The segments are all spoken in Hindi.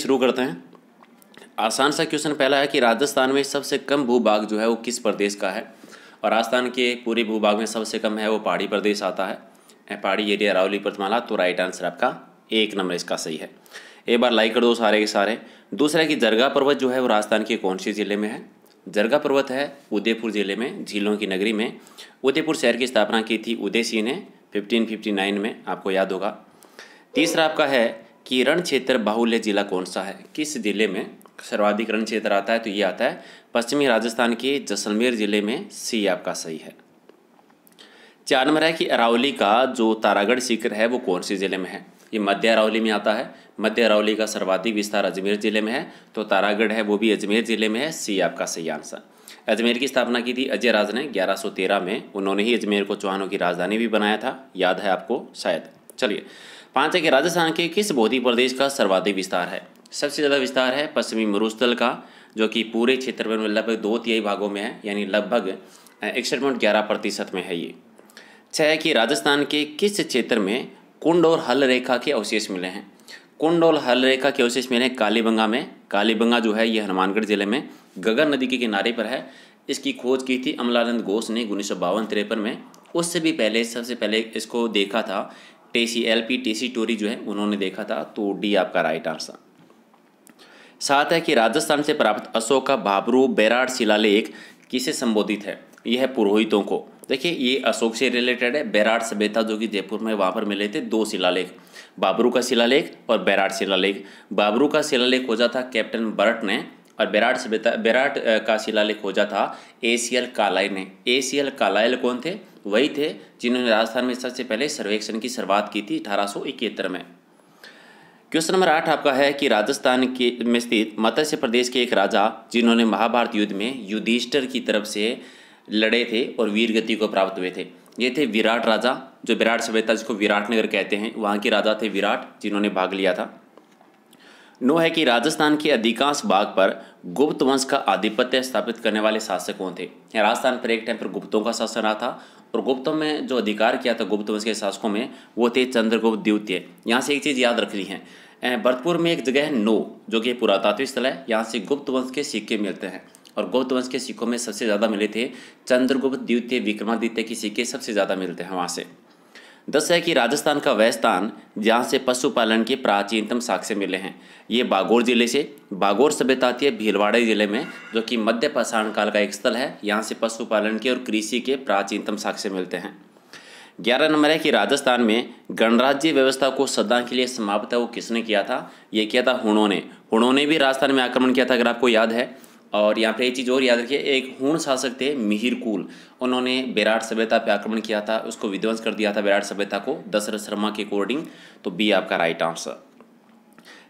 शुरू करते हैं आसान सा क्वेश्चन पहला है कि राजस्थान में सबसे कम भूभाग जो है वो किस प्रदेश का है और राजस्थान के पूरे भूभाग में सबसे कम है वो पहाड़ी प्रदेश आता है पहाड़ी एरिया अरावली पर्तमाला तो राइट आंसर आपका एक नंबर इसका सही है एक बार लाइक कर दो सारे के सारे दूसरा कि जरगा पर्वत जो है वो राजस्थान के कौन से ज़िले में है जरगा पर्वत है उदयपुर ज़िले में झीलों की नगरी में उदयपुर शहर की स्थापना की थी उदय सिंह ने 1559 में आपको याद होगा तीसरा आपका है कि रण क्षेत्र बाहुल्य जिला कौन सा है किस ज़िले में सर्वाधिक रण क्षेत्र आता है तो ये आता है पश्चिमी राजस्थान के जैसलमेर ज़िले में सी आपका सही है चार नंबर है कि अरावली का जो तारागढ़ शिखर है वो कौन से ज़िले में है ये मध्य अरावली में आता है मध्य अरावली का सर्वाधिक विस्तार अजमेर ज़िले में है तो तारागढ़ है वो भी अजमेर ज़िले में है सी आपका सही आंसर अजमेर की स्थापना की थी अजय राज ने 1113 में उन्होंने ही अजमेर को चौहानों की राजधानी भी बनाया था याद है आपको शायद चलिए पाँच है कि राजस्थान के किस भौतिक प्रदेश का सर्वाधिक विस्तार है सबसे ज़्यादा विस्तार है पश्चिमी मरुस्थल का जो कि पूरे क्षेत्र में लगभग दो तिहाई भागों में है यानी लगभग इकसठ पॉइंट ग्यारह प्रतिशत में है ये छः है कि राजस्थान के किस क्षेत्र में कुंड और हल रेखा के अवशेष मिले हैं कुंड और हल रेखा के अवशेष मिले हैं कालीबंगा में कालीबंगा जो है ये हनुमानगढ़ जिले में गगन नदी के किनारे पर है इसकी खोज की थी अमलानंद घोष ने उन्नीस सौ बावन तिरपन में उससे भी पहले सबसे पहले इसको देखा था टेसी एल पी टेसी टोरी जो है उन्होंने देखा था तो डी आपका राइट आंसर साथ है कि राजस्थान से प्राप्त अशोक का बाबरू बैराड शिलालेख किसे संबोधित है यह है पुरोहितों को देखिए ये अशोक से रिलेटेड है बैराड सभ्यता जो कि जयपुर में वहाँ पर मिले थे दो शिलालेख बाबरू का शिलालेख और बैराड शिलालेख बाबरू का शिलालेख खोजा था कैप्टन बर्ट ने और बेराट सभ्यता बेराट का शिलालेख खोजा था एसीएल कालाई कालाय ने एसीएल कालाइल कालायल कौन थे वही थे जिन्होंने राजस्थान में सबसे पहले सर्वेक्षण की शुरुआत की थी अठारह में क्वेश्चन नंबर आठ आपका है कि राजस्थान के में स्थित मत्स्य प्रदेश के एक राजा जिन्होंने महाभारत युद्ध में युधिष्ठर की तरफ से लड़े थे और वीरगति को प्राप्त हुए थे ये थे विराट राजा जो विराट सभ्यता जिसको विराट नगर कहते हैं वहाँ के राजा थे विराट जिन्होंने भाग लिया था नो है कि राजस्थान के अधिकांश भाग पर गुप्त वंश का आधिपत्य स्थापित करने वाले शासक कौन थे राजस्थान पर एक टाइम पर गुप्तों का शासन रहा था और गुप्तों में जो अधिकार किया था गुप्त वंश के शासकों में वो थे चंद्रगुप्त द्वितीय यहाँ से एक चीज़ याद रखनी है भरतपुर में एक जगह है नो जो कि पुरातात्विक स्थल है यहाँ से गुप्त वंश के सिक्के मिलते हैं और गुप्त वंश के सिक्कों में सबसे ज़्यादा मिले थे चंद्रगुप्त द्वितीय विक्रमादित्य के सिक्के सबसे ज़्यादा मिलते हैं वहाँ से दस है कि राजस्थान का वह स्थान जहाँ से पशुपालन के प्राचीनतम साक्ष्य मिले हैं ये बागौर जिले से बागौर सभ्यता आती है भीलवाड़ा जिले में जो कि मध्य पाषाण काल का एक स्थल है यहाँ से पशुपालन के और कृषि के प्राचीनतम साक्ष्य मिलते हैं ग्यारह नंबर है कि राजस्थान में गणराज्य व्यवस्था को सदा के लिए समाप्त है वो किसने किया था ये किया था हुणों ने हुणों ने भी राजस्थान में आक्रमण किया था अगर आपको याद है और यहाँ पर एक चीज़ और याद रखिए एक हूण शासक थे मिहिर कुल उन्होंने विराट सभ्यता पे आक्रमण किया था उसको विध्वंस कर दिया था विराट सभ्यता को दशरथ शर्मा के अकॉर्डिंग तो बी आपका राइट आंसर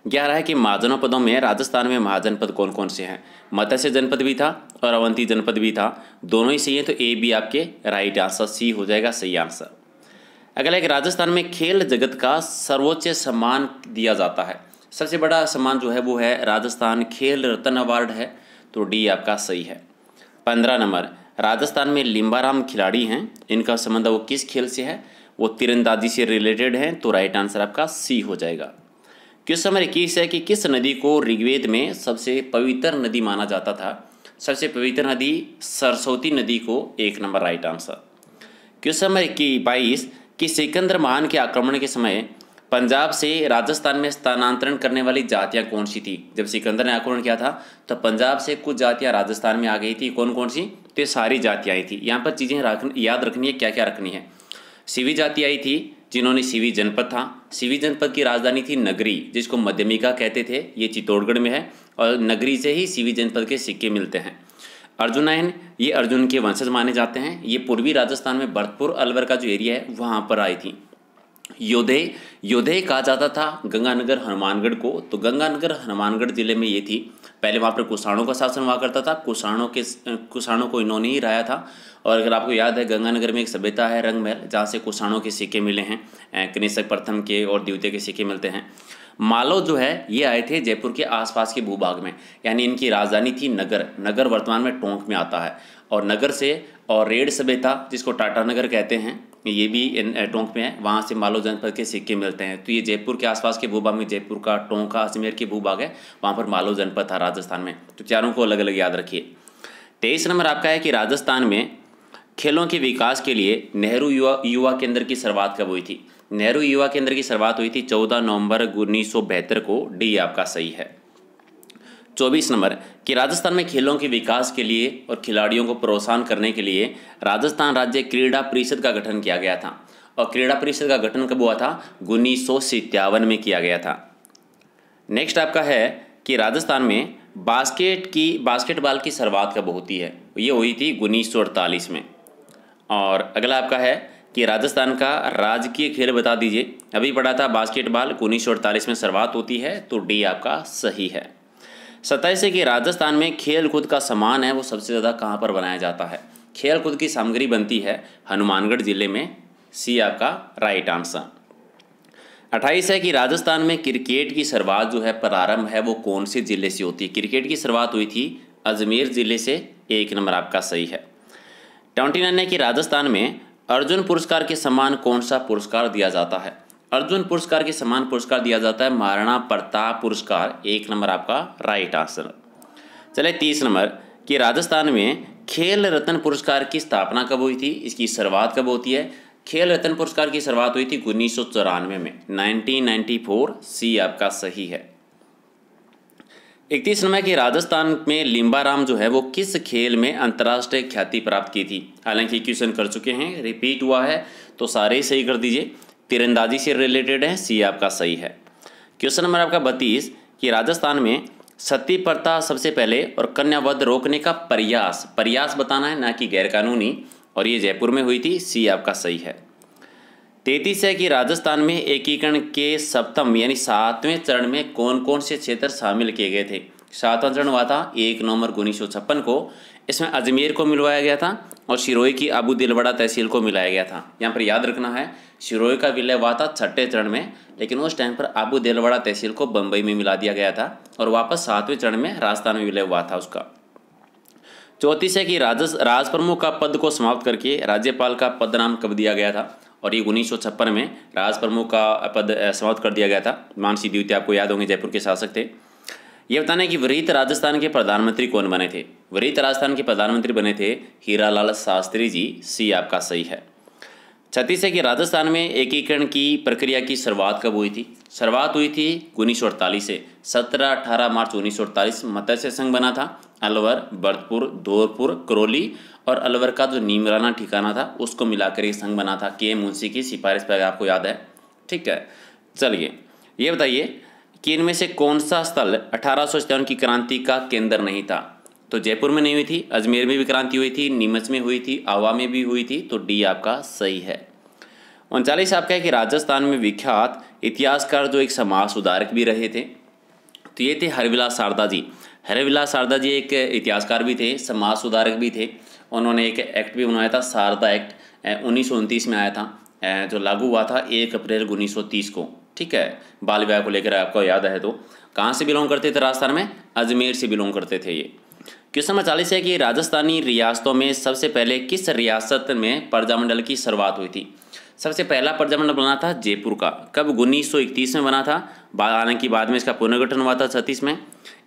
ग्यारह है कि महाजनों पदों में राजस्थान में महाजनपद कौन कौन से हैं मत्स्य जनपद भी था और अवंती जनपद भी था दोनों ही सही हैं तो ए बी आपके राइट आंसर सी हो जाएगा सही आंसर अगला एक राजस्थान में खेल जगत का सर्वोच्च सम्मान दिया जाता है सबसे बड़ा सम्मान जो है वो है राजस्थान खेल रत्न अवार्ड है तो डी आपका सही है पंद्रह नंबर राजस्थान में लिम्बाराम खिलाड़ी हैं इनका संबंध वो किस खेल से है वो तीरंदाजी से रिलेटेड हैं तो राइट आंसर आपका सी हो जाएगा क्वेश्चन नंबर इक्कीस है कि किस नदी को ऋग्वेद में सबसे पवित्र नदी माना जाता था सबसे पवित्र नदी सरस्वती नदी को एक number right answer question number इक्की बाईस कि सिकंदर महान के आक्रमण के समय पंजाब से राजस्थान में स्थानांतरण करने वाली जातियां कौन सी थी जब सिकंदर ने आक्रमण किया था तो पंजाब से कुछ जातियां राजस्थान में आ गई थी कौन कौन सी तो ये सारी जातियाँ आई थी यहाँ पर चीज़ें रख याद रखनी है क्या क्या रखनी है सिवी जाति आई थी जिन्होंने सिवी जनपद था सिवी जनपद की राजधानी थी नगरी जिसको मध्यमिका कहते थे ये चित्तौड़गढ़ में है और नगरी से ही सिवी जनपद के सिक्के मिलते हैं अर्जुनायन ये अर्जुन के वंशज माने जाते हैं ये पूर्वी राजस्थान में भरतपुर अलवर का जो एरिया है वहाँ पर आई थी योदे योदे कहा जाता था गंगानगर हनुमानगढ़ को तो गंगानगर हनुमानगढ़ जिले में ये थी पहले वहाँ पर कुषाणों का शासन हुआ करता था कुषाणों के कुषाणों को इन्होंने ही रहाया था और अगर आपको याद है गंगानगर में एक सभ्यता है रंगमहल जहाँ से कुषाणों के सिक्के मिले हैं कनिष्क प्रथम के और द्वितीय के सिक्के मिलते हैं मालव जो है ये आए थे जयपुर के आसपास के भूभाग में यानी इनकी राजधानी थी नगर नगर वर्तमान में टोंक में आता है और नगर से और रेड सभ्यता जिसको टाटा नगर कहते हैं ये भी टोंक में है वहाँ से मालव जनपद के सिक्के मिलते हैं तो ये जयपुर के आसपास के भूभाग में जयपुर का टोंका अजमेर के भूभाग है वहाँ पर मालो जनपद था राजस्थान में तो चारों को अलग अलग याद रखिए तेईस नंबर आपका है कि राजस्थान में खेलों के विकास के लिए नेहरू युवा युवा केंद्र की शुरुआत कब हुई थी नेहरू युवा केंद्र की शुरुआत हुई थी चौदह नवंबर उन्नीस को डी आपका सही है चौबीस नंबर कि राजस्थान में खेलों के विकास के लिए और खिलाड़ियों को प्रोत्साहन करने के लिए राजस्थान राज्य क्रीड़ा परिषद का गठन किया गया था और क्रीड़ा परिषद का गठन कब हुआ था उन्नीस में किया गया था नेक्स्ट आपका है कि राजस्थान में बास्केट की बास्केटबॉल की शुरुआत कब होती है ये हुई थी उन्नीस में और अगला आपका है कि राजस्थान का राजकीय खेल बता दीजिए अभी पढ़ा था बास्केटबॉल उन्नीस में शुरुआत होती है तो डी आपका सही है सताइस है कि राजस्थान में खेल कूद का सामान है वो सबसे ज़्यादा कहाँ पर बनाया जाता है खेल कूद की सामग्री बनती है हनुमानगढ़ जिले में सी आपका राइट आंसर अट्ठाईस है कि राजस्थान में क्रिकेट की शुरुआत जो है प्रारंभ है वो कौन से ज़िले से होती है क्रिकेट की शुरुआत हुई थी अजमेर ज़िले से एक नंबर आपका सही है ट्वेंटी नाइन है कि राजस्थान में अर्जुन पुरस्कार के समान कौन सा पुरस्कार दिया जाता है अर्जुन पुरस्कार के समान पुरस्कार दिया जाता है महाराणा प्रताप पुरस्कार एक नंबर आपका राइट आंसर चले तीस नंबर कि राजस्थान में खेल रत्न पुरस्कार की स्थापना कब हुई थी इसकी शुरुआत कब होती है खेल रत्न पुरस्कार की शुरुआत हुई थी उन्नीस सौ चौरानवे में 1994 सी आपका सही है इकतीस नंबर की राजस्थान में लिंबाराम जो है वो किस खेल में अंतर्राष्ट्रीय ख्याति प्राप्त की थी हालांकि क्वेश्चन कर चुके हैं रिपीट हुआ है तो सारे सही कर दीजिए तीरंदाजी से रिलेटेड है सी आपका सही है क्वेश्चन नंबर आपका बत्तीस कि राजस्थान में सती प्रथा सबसे पहले और कन्यावध रोकने का प्रयास प्रयास बताना है ना कि गैरकानूनी और ये जयपुर में हुई थी सी आपका सही है तैतीस है कि राजस्थान में एकीकरण के सप्तम यानी सातवें चरण में कौन कौन से क्षेत्र शामिल किए गए थे सातवां चरण हुआ था एक नवंबर उन्नीस को इसमें अजमेर को मिलवाया गया था और शिरोई की अबू दिलवड़ा तहसील को मिलाया गया था यहाँ पर याद रखना है शिरोई का विलय हुआ था छठे चरण में लेकिन उस टाइम पर अबू दिलवड़ा तहसील को बम्बई में मिला दिया गया था और वापस सातवें चरण में राजस्थान में विलय हुआ था उसका चौतीस है कि राजस राज प्रमुख का पद को समाप्त करके राज्यपाल का पद नाम कब दिया गया था और ये उन्नीस में राज प्रमुख का पद समाप्त कर दिया गया था मानसी द्वितीय आपको याद होंगे जयपुर के शासक थे ये बताना है कि वरीत राजस्थान के प्रधानमंत्री कौन बने थे वरीत राजस्थान के प्रधानमंत्री बने थे हीरा लाल शास्त्री जी सी आपका सही है छत्तीस है कि राजस्थान में एकीकरण की प्रक्रिया की शुरुआत कब हुई थी शुरुआत हुई थी उन्नीस सौ अड़तालीस से सत्रह अठारह मार्च उन्नीस सौ अड़तालीस मत्स्य संघ बना था अलवर भरतपुर धौरपुर करौली और अलवर का जो नीमराना ठिकाना था उसको मिलाकर ये संघ बना था के मुंशी की सिफारिश पर आपको याद है ठीक है चलिए ये बताइए कि इनमें से कौन सा स्थल अठारह की क्रांति का केंद्र नहीं था तो जयपुर में नहीं हुई थी अजमेर में भी क्रांति हुई थी नीमच में हुई थी आवा में भी हुई थी तो डी आपका सही है उनचालीस आपका है कि राजस्थान में विख्यात इतिहासकार जो एक समाज सुधारक भी रहे थे तो ये थे हरविलास शारदा जी हरविलास शारदा जी एक इतिहासकार भी थे समाज सुधारक भी थे उन्होंने एक एक्ट भी बनाया था शारदा एक्ट उन्नीस में आया था जो लागू हुआ था एक अप्रैल उन्नीस को ठीक है बाल विवाह को लेकर आपको याद है तो कहाँ से बिलोंग करते थे राजस्थान में अजमेर से बिलोंग करते थे ये क्वेश्चन नंबर चालीस है कि राजस्थानी रियासतों में सबसे पहले किस रियासत में प्रजामंडल की शुरुआत हुई थी सबसे पहला प्रजामंडल बना था जयपुर का कब उन्नीस में बना था हालांकि बाद में इसका पुनर्गठन हुआ था छत्तीस में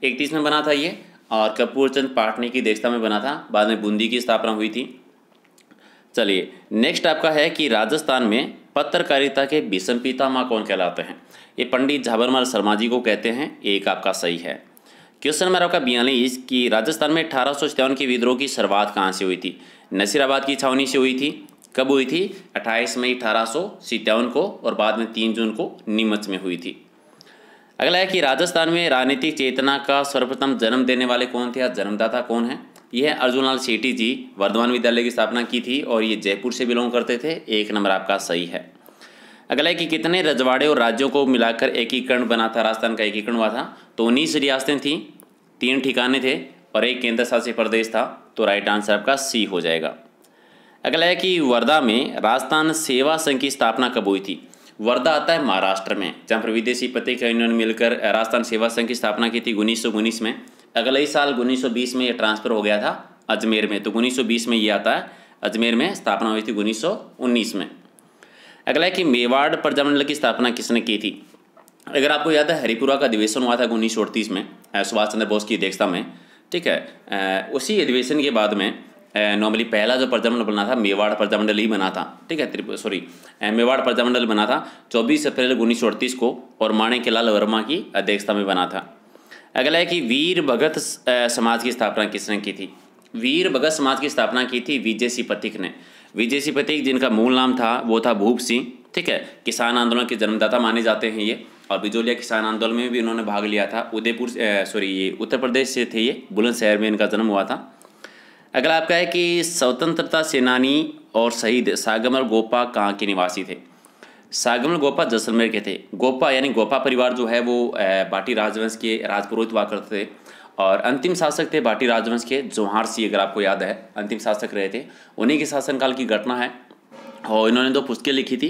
इकतीस में बना था ये और कपूरचंद पाटनी की अध्यक्षता में बना था बाद में बूंदी की स्थापना हुई थी चलिए नेक्स्ट आपका है कि राजस्थान में पत्रकारिता के विषम पिता माँ कौन कहलाते हैं ये पंडित झाबरमाल शर्मा जी को कहते हैं एक आपका सही है क्वेश्चन नंबर आपका बयालीस कि राजस्थान में अठारह के विद्रोह की शुरुआत कहाँ से हुई थी नसीराबाद की छावनी से हुई थी कब हुई थी 28 मई अठारह को और बाद में 3 जून को नीमच में हुई थी अगला है कि राजस्थान में राजनीतिक चेतना का सर्वप्रथम जन्म देने वाले कौन थे या जन्मदाता कौन है ये है अर्जुनलाल सेठी जी वर्धमान विद्यालय की स्थापना की थी और ये जयपुर से बिलोंग करते थे एक नंबर आपका सही है अगला है कि कितने रजवाड़े और राज्यों को मिलाकर एकीकरण बना था राजस्थान का एकीकरण हुआ था तो उन्नीस रियासतें थीं तीन ठिकाने थे और एक केंद्र शासित प्रदेश था तो राइट आंसर आपका सी हो जाएगा अगला है कि वर्धा में राजस्थान सेवा संघ की स्थापना कब हुई थी वर्धा आता है महाराष्ट्र में जहाँ पर विदेशी पति का यूनियन मिलकर राजस्थान सेवा संघ की स्थापना की थी उन्नीस में अगले ही साल उन्नीस में ये ट्रांसफ़र हो गया था अजमेर में तो उन्नीस में ये आता है अजमेर में स्थापना हुई थी उन्नीस में अगला है कि मेवाड़ प्रजामंडल की स्थापना किसने की थी अगर आपको याद है हरिपुरा का अधिवेशन हुआ था उन्नीस में सुभाष चंद्र बोस की अध्यक्षता में ठीक है उसी अधिवेशन के बाद में नॉर्मली पहला जो प्रजामंडल बना था मेवाड़ प्रजामंडल ही बना था ठीक है सॉरी मेवाड़ प्रजामंडल बना था 24 अप्रैल उन्नीस को और माणिक लाल वर्मा की अध्यक्षता में बना था अगला है कि वीर भगत समाज की स्थापना किसने की थी वीर भगत समाज की स्थापना की थी विजय सिंह पथिक ने विजय सिंह पथिक जिनका मूल नाम था वो था भूप सिंह ठीक है किसान आंदोलन के जन्मदाता माने जाते हैं ये और बिजोलिया किसान आंदोलन में भी उन्होंने भाग लिया था उदयपुर सॉरी ये उत्तर प्रदेश से थे ये बुलंदशहर में इनका जन्म हुआ था अगला आपका है कि स्वतंत्रता सेनानी और शहीद सागमर गोपा कहाँ के निवासी थे सागमल गोपा जैसलमेर के थे गोपा यानी गोपा परिवार जो है वो बाटी राजवंश के राजपुरोहित हुआ करते थे और अंतिम शासक थे बाटी राजवंश के जोहार सिंह अगर आपको याद है अंतिम शासक रहे थे उन्हीं के शासनकाल की घटना है और इन्होंने दो पुस्तकें लिखी थी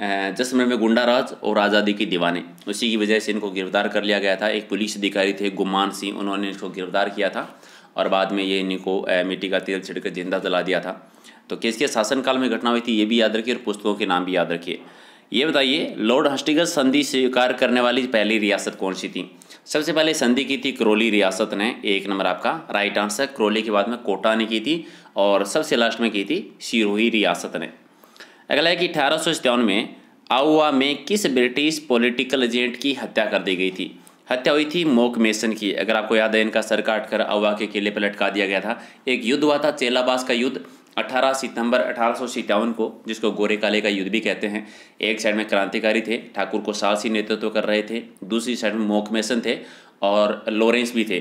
जैसलमेर में गुंडा राज और आज़ादी की दीवाने उसी की वजह से इनको गिरफ्तार कर लिया गया था एक पुलिस अधिकारी थे गुमान सिंह उन्होंने इनको गिरफ्तार किया था और बाद में ये इनको मिट्टी का तेल छिड़कर जिंदा जला दिया था तो किसके शासनकाल में घटना हुई थी ये भी याद रखिए और पुस्तकों के नाम भी याद रखिए ये बताइए लॉर्ड हस्टिगर संधि स्वीकार करने वाली पहली रियासत कौन सी थी सबसे पहले संधि की थी क्रोली रियासत ने एक नंबर आपका राइट आंसर क्रोली के बाद में कोटा ने की थी और सबसे लास्ट में की थी सिरोही रियासत ने अगला है कि अठारह सौ में आउआ में किस ब्रिटिश पॉलिटिकल एजेंट की हत्या कर दी गई थी हत्या हुई थी मोक मेसन की अगर आपको याद है इनका सर काट कर आउआ के किले पर लटका दिया गया था एक युद्ध हुआ था चेलाबास का युद्ध 18 सितंबर अठारह को जिसको गोरे काले का युद्ध भी कहते हैं एक साइड में क्रांतिकारी थे ठाकुर को साहसी नेतृत्व कर रहे थे दूसरी साइड में मोकमेसन थे और लॉरेंस भी थे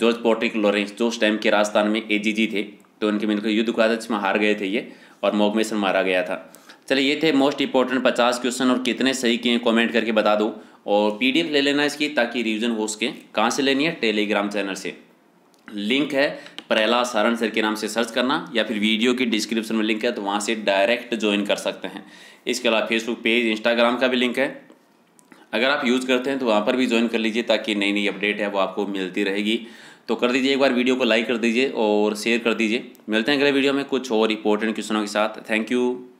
जॉर्ज पोट्रिक लॉरेंस जो उस टाइम के राजस्थान में एजीजी थे तो उनके मिलकर युद्ध का था हार गए थे ये और मोकमेसन मारा गया था चलिए ये थे मोस्ट इंपॉर्टेंट पचास क्वेश्चन और कितने सही किए कॉमेंट करके बता दो और पी ले लेना इसकी ताकि रिविजन हो सके कहाँ से लेनी है टेलीग्राम चैनल से लिंक है प्रहलाद सारण सर के नाम से सर्च करना या फिर वीडियो की डिस्क्रिप्शन में लिंक है तो वहाँ से डायरेक्ट ज्वाइन कर सकते हैं इसके अलावा फेसबुक पेज इंस्टाग्राम का भी लिंक है अगर आप यूज़ करते हैं तो वहाँ पर भी ज्वाइन कर लीजिए ताकि नई नई अपडेट है वो आपको मिलती रहेगी तो कर दीजिए एक बार वीडियो को लाइक कर दीजिए और शेयर कर दीजिए मिलते हैं अगले वीडियो में कुछ और इंपॉर्टेंट क्वेश्चनों के साथ थैंक यू